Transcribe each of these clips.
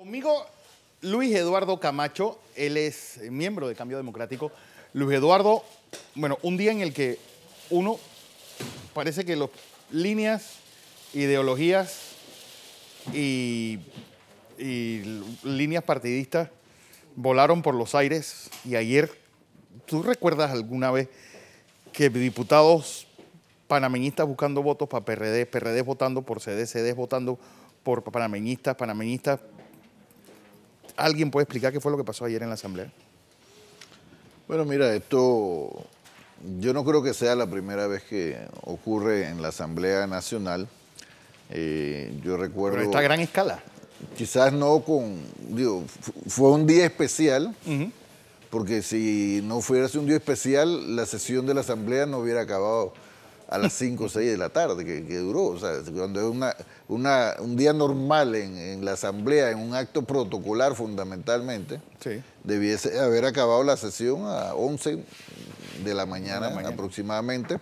Conmigo, Luis Eduardo Camacho, él es miembro de Cambio Democrático. Luis Eduardo, bueno, un día en el que uno parece que las líneas, ideologías y, líneas partidistas volaron por los aires y ayer, ¿tú recuerdas alguna vez que diputados panameñistas buscando votos para PRD, PRD votando por CD, CD votando por panameñistas, panameñistas ¿Alguien puede explicar qué fue lo que pasó ayer en la Asamblea? Bueno, mira, esto yo no creo que sea la primera vez que ocurre en la Asamblea Nacional. Eh, yo recuerdo... Pero está a gran escala. Quizás no con... Digo, fue un día especial, porque si no fuese un día especial, la sesión de la Asamblea no hubiera acabado a las 5 o 6 de la tarde, que, duró. O sea, cuando es un día normal en, la asamblea, en un acto protocolar fundamentalmente, debiese haber acabado la sesión a 11 de la mañana, aproximadamente.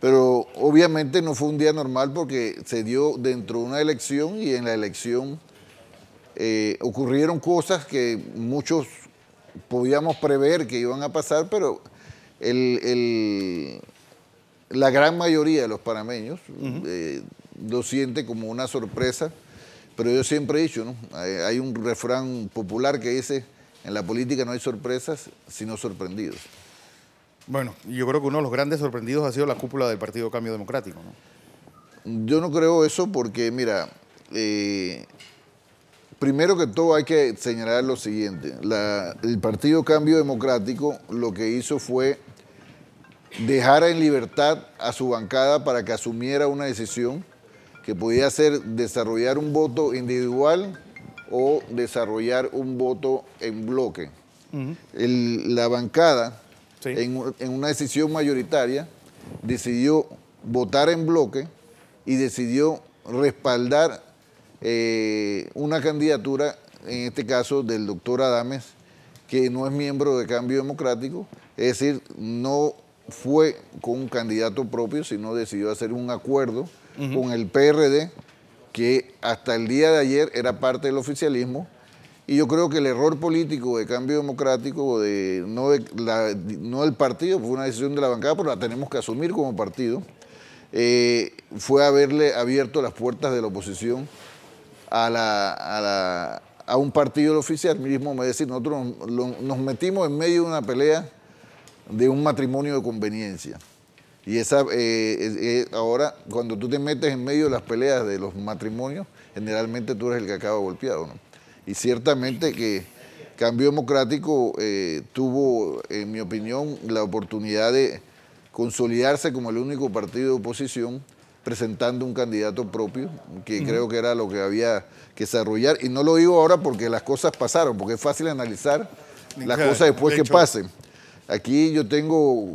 Pero obviamente no fue un día normal porque se dio dentro de una elección y en la elección eh, ocurrieron cosas que muchos podíamos prever que iban a pasar, pero el la gran mayoría de los panameños eh, lo siente como una sorpresa, pero yo siempre he dicho, ¿no? Hay, un refrán popular que dice, en la política no hay sorpresas, sino sorprendidos. Bueno, yo creo que uno de los grandes sorprendidos ha sido la cúpula del Partido Cambio Democrático, Yo no creo eso porque, mira, eh, primero que todo hay que señalar lo siguiente. el Partido Cambio Democrático lo que hizo fue dejara en libertad a su bancada para que asumiera una decisión que podía ser desarrollar un voto individual o desarrollar un voto en bloque. la bancada, en, una decisión mayoritaria, decidió votar en bloque y decidió respaldar eh, una candidatura, en este caso del doctor Adames, que no es miembro de Cambio Democrático, es decir, no fue con un candidato propio, sino decidió hacer un acuerdo con el PRD, que hasta el día de ayer era parte del oficialismo. Y yo creo que el error político de cambio democrático, de, no, la, no del partido, fue una decisión de la bancada, pero la tenemos que asumir como partido, eh, fue haberle abierto las puertas de la oposición a, la, a, a un partido del oficialismo. me decir, nosotros nos metimos en medio de una pelea de un matrimonio de conveniencia. Y esa, eh, ahora, cuando tú te metes en medio de las peleas de los matrimonios, generalmente tú eres el que acaba golpeado. ¿no? Y ciertamente que Cambio Democrático eh, tuvo, en mi opinión, la oportunidad de consolidarse como el único partido de oposición presentando un candidato propio, que creo que era lo que había que desarrollar. Y no lo digo ahora porque las cosas pasaron, porque es fácil analizar las cosas después que pasen. Aquí yo tengo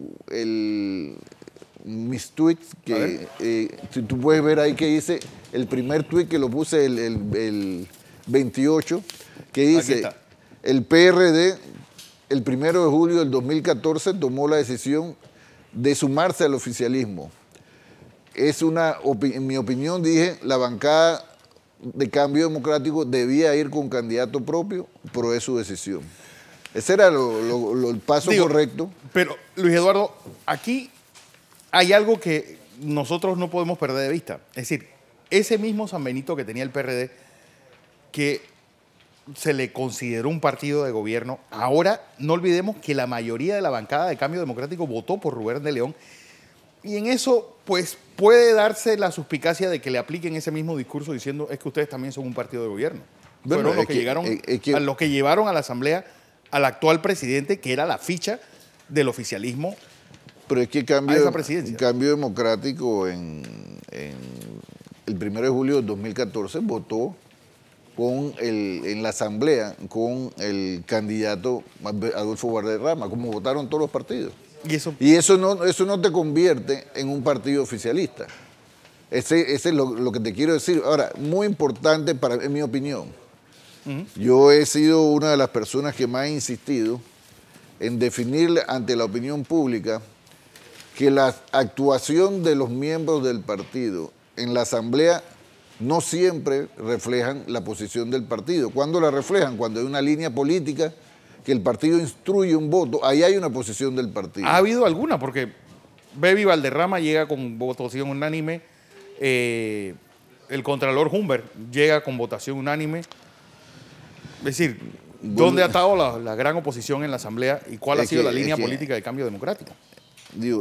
mis tweets que eh, si tú puedes ver ahí que dice el primer tweet que lo puse el, el, 28 que dice el PRD el primero de julio del 2014 tomó la decisión de sumarse al oficialismo es una en mi opinión dije la bancada de cambio democrático debía ir con candidato propio pero es su decisión ese era el paso correcto. Pero, Luis Eduardo, aquí hay algo que nosotros no podemos perder de vista. Es decir, ese mismo San Benito que tenía el PRD, que se le consideró un partido de gobierno, ahora no olvidemos que la mayoría de la bancada de Cambio Democrático votó por Rubén de León. Y en eso, pues, puede darse la suspicacia de que le apliquen ese mismo discurso diciendo es que ustedes también son un partido de gobierno. Pero que, llegaron, los que llevaron a la Asamblea al actual presidente, que era la ficha del oficialismo. Pero es que cambio, cambio democrático en, el 1 de julio de 2014 votó con el, en la asamblea con el candidato Adolfo Rama, como votaron todos los partidos. Y eso, y eso, no, eso no te convierte en un partido oficialista. Ese, es lo, lo, que te quiero decir. Ahora, muy importante para, en mi opinión, yo he sido una de las personas que más ha insistido en definir ante la opinión pública que la actuación de los miembros del partido en la asamblea no siempre reflejan la posición del partido. ¿Cuándo la reflejan? Cuando hay una línea política que el partido instruye un voto, ahí hay una posición del partido. ¿Ha habido alguna? Porque Bebi Valderrama llega con votación unánime, eh, el Contralor Humber llega con votación unánime, es decir, ¿dónde ha estado la, gran oposición en la Asamblea y cuál ha sido la línea política de cambio democrático?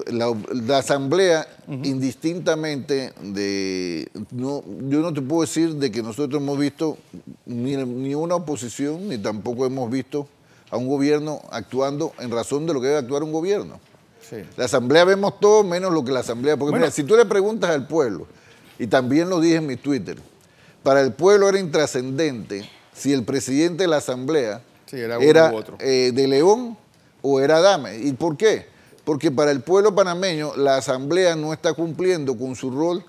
la, Asamblea, indistintamente de... yo no te puedo decir de que nosotros hemos visto ni, una oposición, ni tampoco hemos visto a un gobierno actuando en razón de lo que debe actuar un gobierno. La Asamblea vemos todo menos lo que la Asamblea... Porque si tú le preguntas al pueblo, y también lo dije en mi Twitter, para el pueblo era intrascendente si el presidente de la Asamblea era, eh, de León o era Dame. ¿Y por qué? Porque para el pueblo panameño la Asamblea no está cumpliendo con su rol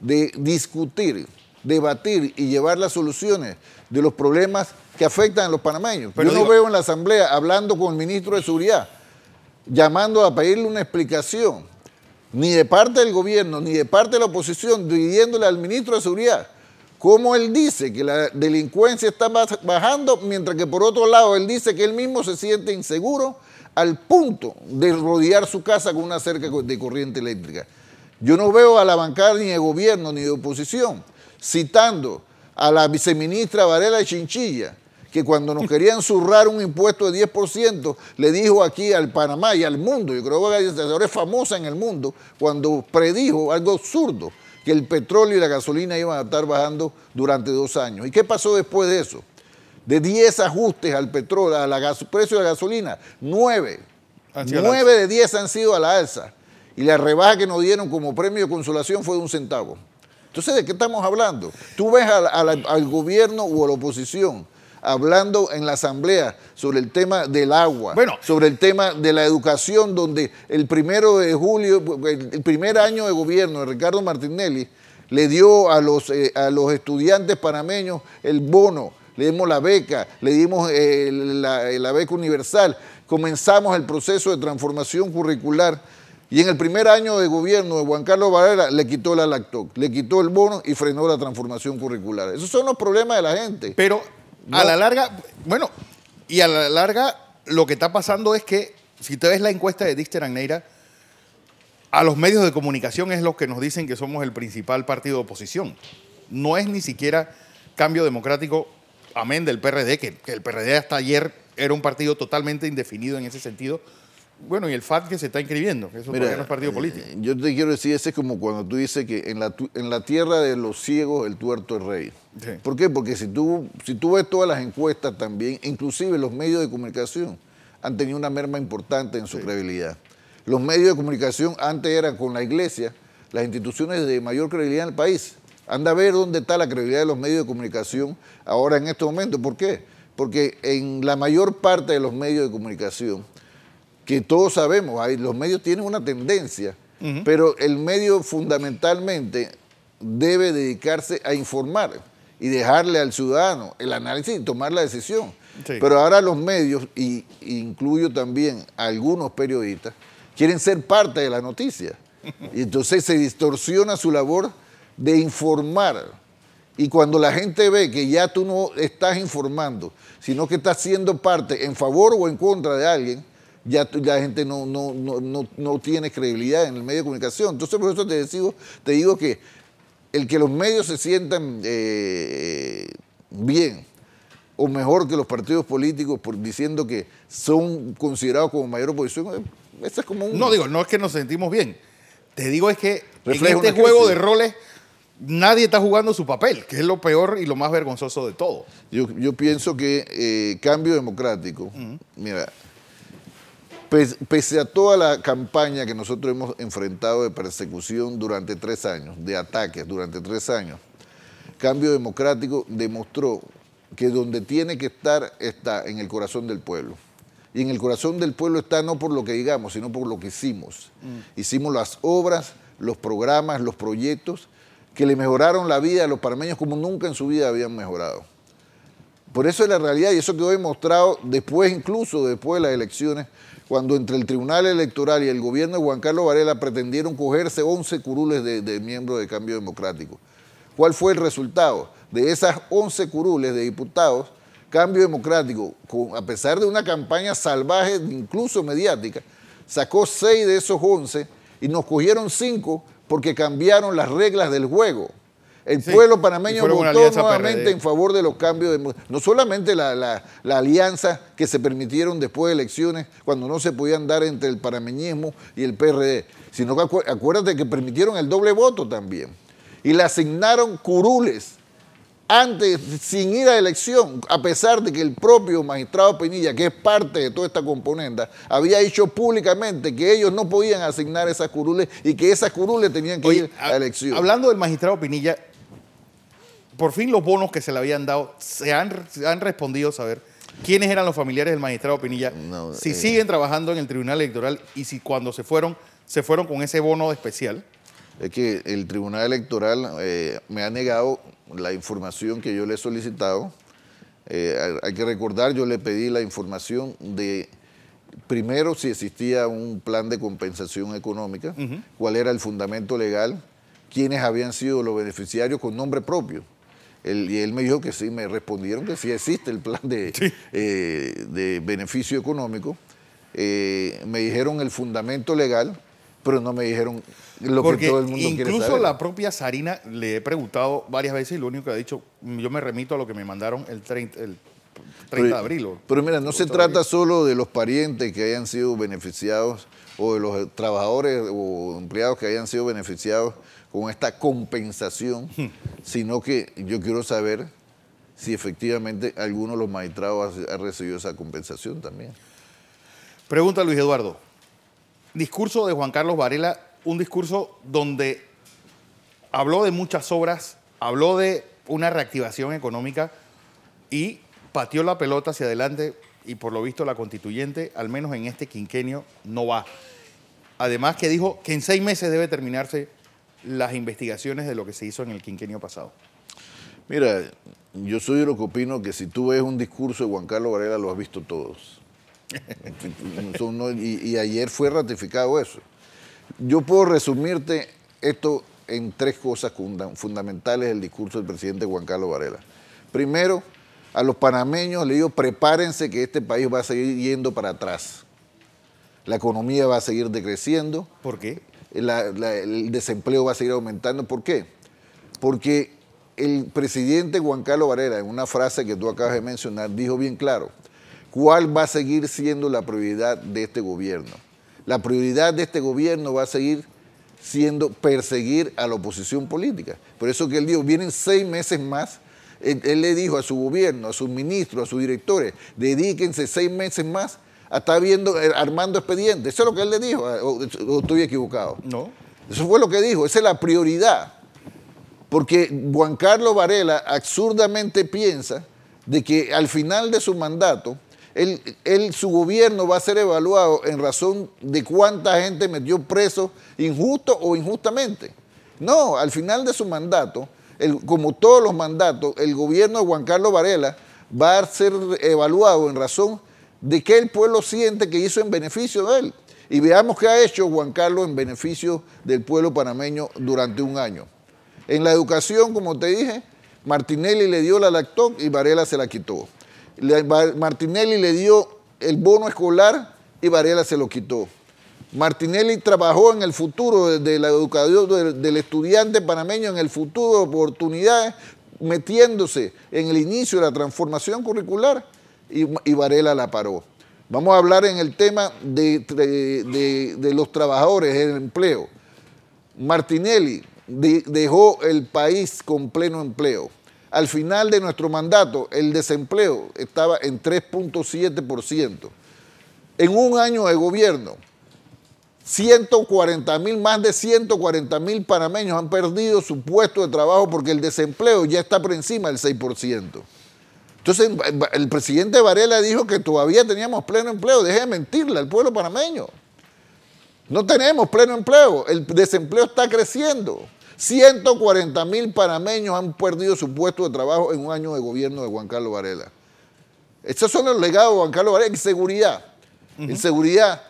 de discutir, debatir y llevar las soluciones de los problemas que afectan a los panameños. Pero Yo no veo en la Asamblea hablando con el ministro de Seguridad, llamando a pedirle una explicación, ni de parte del gobierno, ni de parte de la oposición, pidiéndole al ministro de Seguridad cómo él dice que la delincuencia está bajando, mientras que por otro lado él dice que él mismo se siente inseguro al punto de rodear su casa con una cerca de corriente eléctrica. Yo no veo a la bancada ni de gobierno ni de oposición citando a la viceministra Varela de Chinchilla, que cuando nos querían ensurrar un impuesto de 10%, le dijo aquí al Panamá y al mundo, yo creo que ahora es famosa en el mundo, cuando predijo algo absurdo, que el petróleo y la gasolina iban a estar bajando durante dos años. ¿Y qué pasó después de eso? De 10 ajustes al petróleo, al precio de la gasolina, 9. 9 ah, de 10 han sido a la alza. Y la rebaja que nos dieron como premio de consolación fue de un centavo. Entonces, ¿de qué estamos hablando? Tú ves al, al gobierno o a la oposición hablando en la Asamblea sobre el tema del agua, sobre el tema de la educación, donde el primero de julio, el primer año de gobierno de Ricardo Martinelli, le dio a los, eh, a los estudiantes panameños el bono, le dimos la beca, le dimos eh, eh, la, beca universal, comenzamos el proceso de transformación curricular. Y en el primer año de gobierno de Juan Carlos Varela le quitó la LACTOC, le quitó el bono y frenó la transformación curricular. Esos son los problemas de la gente. Pero a la larga, bueno, y a la larga lo que está pasando es que, si te ves la encuesta de Díster Neira, a los medios de comunicación es los que nos dicen que somos el principal partido de oposición. No es ni siquiera cambio democrático, amén del PRD, que el PRD hasta ayer era un partido totalmente indefinido en ese sentido, bueno, y el FAT que se está inscribiendo, que es un partido eh, político. yo te quiero decir, ese es como cuando tú dices que en la, en la tierra de los ciegos el tuerto es rey. ¿Por qué? Porque si tú, si tú ves todas las encuestas también, inclusive los medios de comunicación han tenido una merma importante en su credibilidad. Los medios de comunicación antes eran con la iglesia las instituciones de mayor credibilidad en el país. Anda a ver dónde está la credibilidad de los medios de comunicación ahora en este momento. ¿Por qué? Porque en la mayor parte de los medios de comunicación que todos sabemos, los medios tienen una tendencia, pero el medio fundamentalmente debe dedicarse a informar y dejarle al ciudadano el análisis y tomar la decisión. Pero ahora los medios, y, incluyo también algunos periodistas, quieren ser parte de la noticia. Y entonces se distorsiona su labor de informar. Y cuando la gente ve que ya tú no estás informando, sino que estás siendo parte en favor o en contra de alguien, ya la gente no, no, tiene credibilidad en el medio de comunicación. Entonces, por eso te digo, te digo que el que los medios se sientan eh, bien o mejor que los partidos políticos por, diciendo que son considerados como mayor oposición, eh, eso es como un... No, digo, no es que nos sentimos bien. Te digo es que en este juego de roles nadie está jugando su papel, que es lo peor y lo más vergonzoso de todo. Yo, pienso que eh, cambio democrático, mira, Pese a toda la campaña que nosotros hemos enfrentado de persecución durante tres años, de ataques durante tres años, Cambio Democrático demostró que donde tiene que estar está en el corazón del pueblo. Y en el corazón del pueblo está no por lo que digamos, sino por lo que hicimos. Mm. Hicimos las obras, los programas, los proyectos que le mejoraron la vida a los parmeños como nunca en su vida habían mejorado. Por eso es la realidad y eso quedó demostrado después, incluso después de las elecciones, cuando entre el Tribunal Electoral y el gobierno de Juan Carlos Varela pretendieron cogerse 11 curules de, miembros de Cambio Democrático. ¿Cuál fue el resultado? De esas 11 curules de diputados, Cambio Democrático, a pesar de una campaña salvaje, incluso mediática, sacó 6 de esos 11 y nos cogieron 5 porque cambiaron las reglas del juego. El pueblo panameño votó nuevamente en favor de los cambios, no solamente la, alianza que se permitieron después de elecciones, cuando no se podían dar entre el panameñismo y el PRD, sino que acuérdate que permitieron el doble voto también. Y le asignaron curules antes, sin ir a elección, a pesar de que el propio magistrado Pinilla, que es parte de toda esta componenda, había dicho públicamente que ellos no podían asignar esas curules y que esas curules tenían que ir a elección. Hablando del magistrado Pinilla, por fin los bonos que se le habían dado se han, respondido han respondido saber quiénes eran los familiares del magistrado Pinilla, si eh. siguen trabajando en el Tribunal Electoral y si cuando se fueron, se fueron con ese bono especial. Es que el Tribunal Electoral eh, me ha negado la información que yo le he solicitado. Eh, hay que recordar, yo le pedí la información de, primero, si existía un plan de compensación económica, cuál era el fundamento legal, quiénes habían sido los beneficiarios con nombre propio y él me dijo que sí, me respondieron que sí existe el plan de, eh, beneficio económico. Eh, me dijeron el fundamento legal, pero no me dijeron lo que todo el mundo quiere Incluso la propia Sarina le he preguntado varias veces y lo único que ha dicho, yo me remito a lo que me mandaron el 30, de abril. pero mira, no se trata solo de los parientes que hayan sido beneficiados o de los trabajadores o empleados que hayan sido beneficiados con esta compensación, hmm. sino que yo quiero saber si efectivamente alguno de los magistrados ha recibido esa compensación también. Pregunta Luis Eduardo. Discurso de Juan Carlos Varela, un discurso donde habló de muchas obras, habló de una reactivación económica y pateó la pelota hacia adelante y por lo visto la constituyente, al menos en este quinquenio, no va. Además que dijo que en seis meses debe terminarse las investigaciones de lo que se hizo en el quinquenio pasado? Mira, yo soy lo que opino que si tú ves un discurso de Juan Carlos Varela, lo has visto todos. y, ayer fue ratificado eso. Yo puedo resumirte esto en tres cosas fundamentales del discurso del presidente Juan Carlos Varela. Primero, a los panameños le digo, prepárense que este país va a seguir yendo para atrás. La economía va a seguir decreciendo. ¿Por qué? el desempleo va a seguir aumentando. ¿Por qué? Porque el presidente Juan Carlos Varela, en una frase que tú acabas de mencionar, dijo bien claro, ¿cuál va a seguir siendo la prioridad de este gobierno? La prioridad de este gobierno va a seguir siendo perseguir a la oposición política. Por eso que él dijo, vienen seis meses más. Él, él le dijo a su gobierno, a sus ministros, a sus directores, dedíquense seis meses más está viendo, eh, armando expedientes. Eso es lo que él le dijo, eh, o, estoy equivocado. No. Eso fue lo que dijo, esa es la prioridad. Porque Juan Carlos Varela absurdamente piensa de que al final de su mandato, él, su gobierno va a ser evaluado en razón de cuánta gente metió preso injusto o injustamente. No, al final de su mandato, como todos los mandatos, el gobierno de Juan Carlos Varela va a ser evaluado en razón de qué el pueblo siente que hizo en beneficio de él. Y veamos qué ha hecho Juan Carlos en beneficio del pueblo panameño durante un año. En la educación, como te dije, Martinelli le dio la lactón y Varela se la quitó. Martinelli le dio el bono escolar y Varela se lo quitó. Martinelli trabajó en el futuro de la del estudiante panameño, en el futuro de oportunidades, metiéndose en el inicio de la transformación curricular y, Varela la paró. Vamos a hablar en el tema de, los trabajadores, el empleo. Martinelli dejó el país con pleno empleo. Al final de nuestro mandato, el desempleo estaba en 3.7%. En un año de gobierno, 140 mil, más de 140 mil panameños han perdido su puesto de trabajo porque el desempleo ya está por encima del 6%. Entonces, el presidente Varela dijo que todavía teníamos pleno empleo. Deje de mentirle al pueblo panameño. No tenemos pleno empleo. El desempleo está creciendo. 140 mil panameños han perdido su puesto de trabajo en un año de gobierno de Juan Carlos Varela. Estos son los legados de Juan Carlos Varela inseguridad, inseguridad.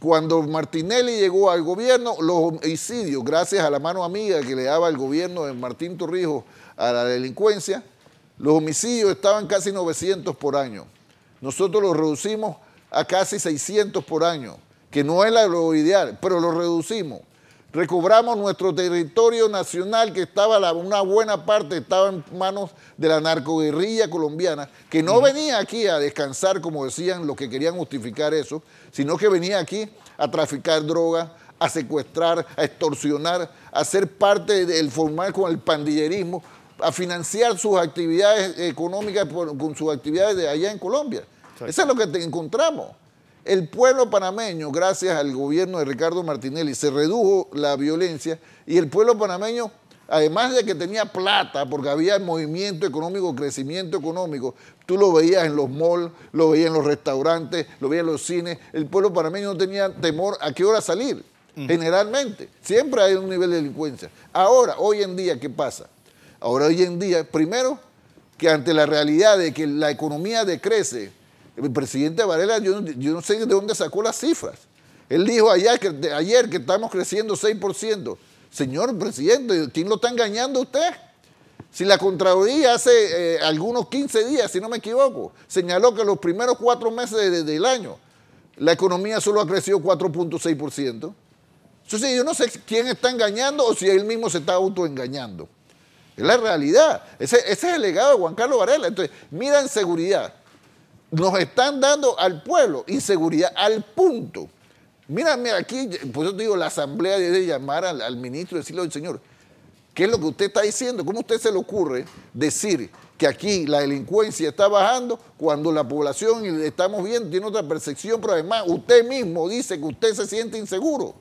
cuando Martinelli llegó al gobierno, los homicidios, gracias a la mano amiga que le daba el gobierno de Martín Torrijos a la delincuencia, los homicidios estaban casi 900 por año. Nosotros los reducimos a casi 600 por año, que no es lo ideal, pero lo reducimos. Recobramos nuestro territorio nacional que estaba una buena parte estaba en manos de la narcoguerrilla colombiana, que no venía aquí a descansar, como decían los que querían justificar eso, sino que venía aquí a traficar drogas, a secuestrar, a extorsionar, a ser parte del formal con el pandillerismo, a financiar sus actividades económicas con sus actividades de allá en Colombia. Eso es lo que encontramos. El pueblo panameño, gracias al gobierno de Ricardo Martinelli, se redujo la violencia y el pueblo panameño, además de que tenía plata, porque había movimiento económico, crecimiento económico, tú lo veías en los malls, lo veías en los restaurantes, lo veías en los cines, el pueblo panameño no tenía temor a qué hora salir, generalmente. Siempre hay un nivel de delincuencia. Ahora, hoy en día, ¿qué pasa? Ahora hoy en día, primero, que ante la realidad de que la economía decrece, el presidente Varela, yo, no sé de dónde sacó las cifras. Él dijo ayer que, estamos creciendo 6%. Señor presidente, ¿quién lo está engañando usted? Si la Contraloría hace eh, algunos 15 días, si no me equivoco, señaló que los primeros cuatro meses del año la economía solo ha crecido 4.6%. Entonces yo no sé quién está engañando o si él mismo se está autoengañando. Es la realidad. Ese, es el legado de Juan Carlos Varela. Entonces, mira en seguridad. Nos están dando al pueblo inseguridad al punto. Mírame aquí, Pues yo te digo, la asamblea debe llamar al, al ministro y decirle, señor, ¿qué es lo que usted está diciendo? ¿Cómo usted se le ocurre decir que aquí la delincuencia está bajando cuando la población, y estamos viendo, tiene otra percepción, pero además usted mismo dice que usted se siente inseguro?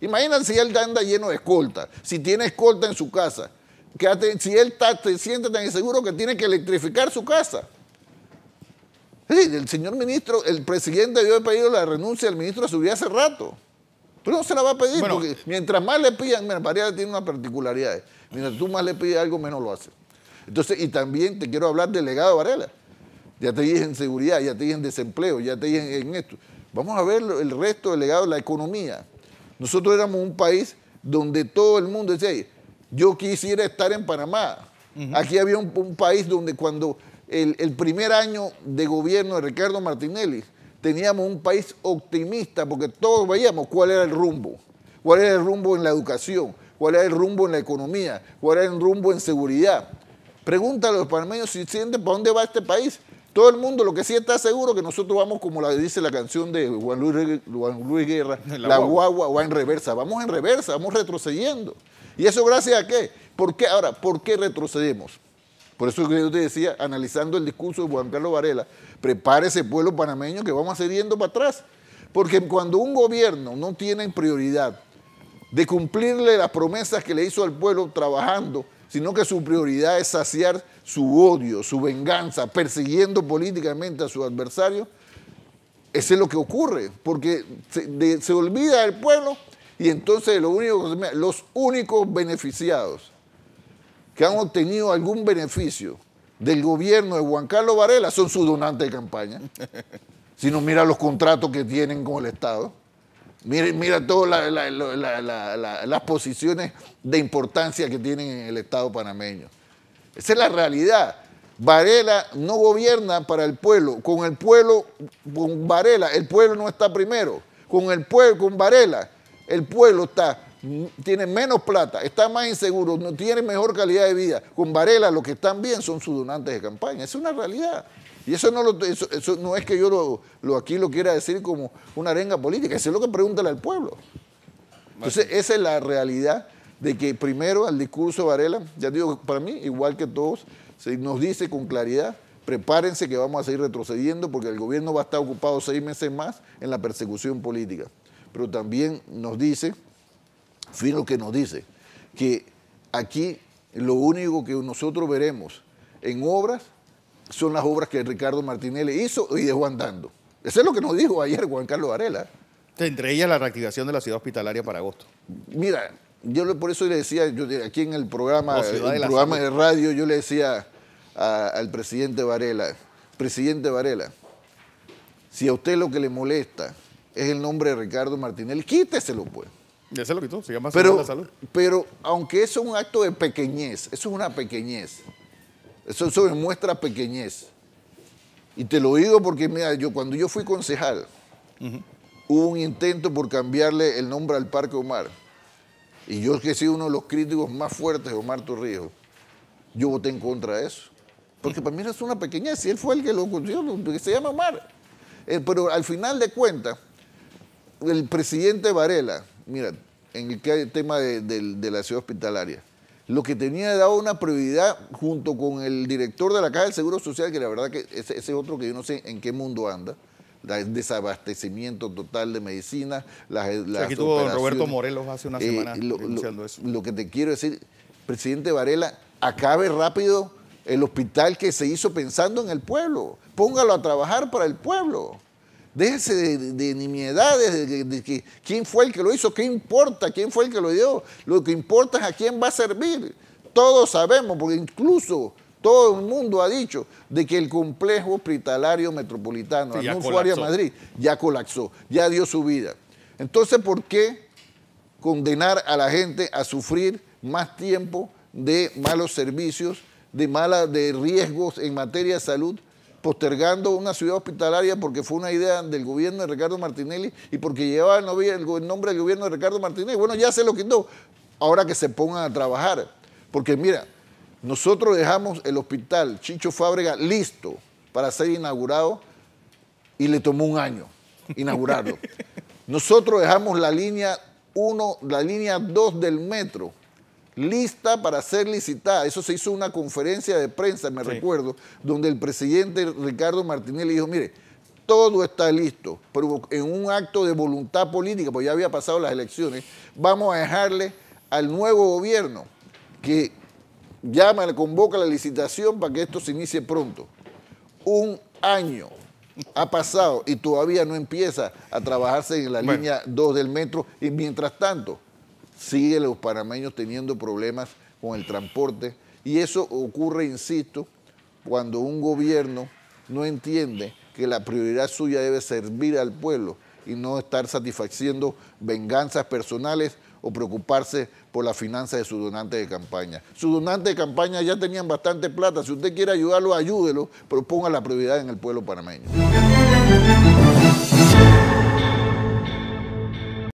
Imagínense si él anda lleno de escolta, si tiene escolta en su casa, si él se siente tan inseguro que tiene que electrificar su casa. Sí, el señor ministro, el presidente yo he pedido la renuncia del ministro de Seguridad hace rato. Pero no se la va a pedir, porque mientras más le pidan, mira, María tiene una particularidad. Mientras tú más le pides algo, menos lo hace. Entonces, y también te quiero hablar del legado de Varela. Ya te dije en seguridad, ya te dije en desempleo, ya te dije en esto. Vamos a ver el resto del legado de la economía. Nosotros éramos un país donde todo el mundo decía, yo quisiera estar en Panamá. Aquí había un, país donde cuando el, el, primer año de gobierno de Ricardo Martinelli, teníamos un país optimista porque todos veíamos cuál era el rumbo, cuál era el rumbo en la educación, cuál era el rumbo en la economía, cuál era el rumbo en seguridad. Pregúntale a los panameños si sienten para dónde va este país. Todo el mundo lo que sí está seguro que nosotros vamos, como dice la canción de Juan Luis, Guerra, la, guagua. va en reversa, vamos en reversa, vamos retrocediendo. ¿Y eso gracias a qué? ¿Por qué? Ahora, ¿por qué retrocedemos? Por eso que yo te decía, analizando el discurso de Juan Carlos Varela, prepárese pueblo panameño que vamos a para atrás. Porque cuando un gobierno no tiene prioridad de cumplirle las promesas que le hizo al pueblo trabajando, sino que su prioridad es saciar su odio, su venganza, persiguiendo políticamente a su adversario, ese es lo que ocurre, porque se, olvida del pueblo y entonces lo único, los únicos beneficiados que han obtenido algún beneficio del gobierno de Juan Carlos Varela son sus donantes de campaña. Si no mira los contratos que tienen con el Estado. Mira, todas las posiciones de importancia que tienen en el Estado panameño. Esa es la realidad. Varela no gobierna para el pueblo. Con el pueblo, con Varela, el pueblo no está primero. Con el pueblo, con Varela, el pueblo está, tiene menos plata, está más inseguro, no tiene mejor calidad de vida. Con Varela lo que están bien son sus donantes de campaña. Es una realidad. Y eso no, lo, es que yo lo, aquí lo quiera decir como una arenga política, eso es lo que pregúntale al pueblo. Entonces, esa es la realidad de que primero al discurso de Varela, ya digo, para mí, igual que todos, nos dice con claridad, prepárense que vamos a seguir retrocediendo porque el gobierno va a estar ocupado seis meses más en la persecución política. Pero también nos dice, fin lo que nos dice, que aquí lo único que nosotros veremos en obras son las obras que Ricardo Martinelli hizo y dejó andando. Eso es lo que nos dijo ayer Juan Carlos Varela. Entre ellas la reactivación de la ciudad hospitalaria para agosto. Mira, yo por eso le decía, aquí en el programa, de radio, yo le decía al presidente Varela, presidente Varela, si a usted lo que le molesta es el nombre de Ricardo Martinelli, quíteselo pues. Ya se lo quitó, se llama pero, salud. Pero aunque eso es un acto de pequeñez, eso es una pequeñez. Eso, eso muestra pequeñez. Y te lo digo porque, mira, yo, cuando yo fui concejal, hubo un intento por cambiarle el nombre al Parque Omar. Y yo que he sido uno de los críticos más fuertes de Omar Torrijos, yo voté en contra de eso. Porque para mí es una pequeñez, si él fue el que lo consiguió, que se llama Omar. Eh, pero al final de cuentas, el presidente Varela, mira, en el tema de la ciudad hospitalaria, lo que tenía dado una prioridad junto con el director de la Caja del Seguro Social, que la verdad que ese, es otro que yo no sé en qué mundo anda, el desabastecimiento total de medicinas, las, Aquí tuvo Roberto Morelos hace una eh, semana eso. lo que te quiero decir, presidente Varela, acabe rápido el hospital que se hizo pensando en el pueblo, póngalo a trabajar para el pueblo. Déjese de, de nimiedades, de, quién fue el que lo hizo, qué importa, quién fue el que lo dio. Lo que importa es a quién va a servir. Todos sabemos, porque incluso todo el mundo ha dicho de que el complejo hospitalario metropolitano, sí, Madrid, ya colapsó, ya dio su vida. Entonces, ¿por qué condenar a la gente a sufrir más tiempo de malos servicios, de, malas, de riesgos en materia de salud? postergando una ciudad hospitalaria porque fue una idea del gobierno de Ricardo Martinelli y porque llevaba el, nombre del gobierno de Ricardo Martinelli. Bueno, ya se lo quitó. Ahora que se pongan a trabajar. Porque mira, nosotros dejamos el hospital Chicho Fábrega listo para ser inaugurado y le tomó un año inaugurarlo. nosotros dejamos la línea 1, la línea 2 del metro lista para ser licitada. Eso se hizo una conferencia de prensa, me recuerdo, donde el presidente Ricardo Martinelli dijo, mire, todo está listo, pero en un acto de voluntad política, porque ya había pasado las elecciones, vamos a dejarle al nuevo gobierno que llama, convoca la licitación para que esto se inicie pronto. Un año ha pasado y todavía no empieza a trabajarse en la línea 2 del metro y mientras tanto Sigue los panameños teniendo problemas con el transporte. Y eso ocurre, insisto, cuando un gobierno no entiende que la prioridad suya debe servir al pueblo y no estar satisfaciendo venganzas personales o preocuparse por la finanza de su donante de campaña. Sus donantes de campaña ya tenían bastante plata. Si usted quiere ayudarlo, ayúdelo, pero ponga la prioridad en el pueblo panameño.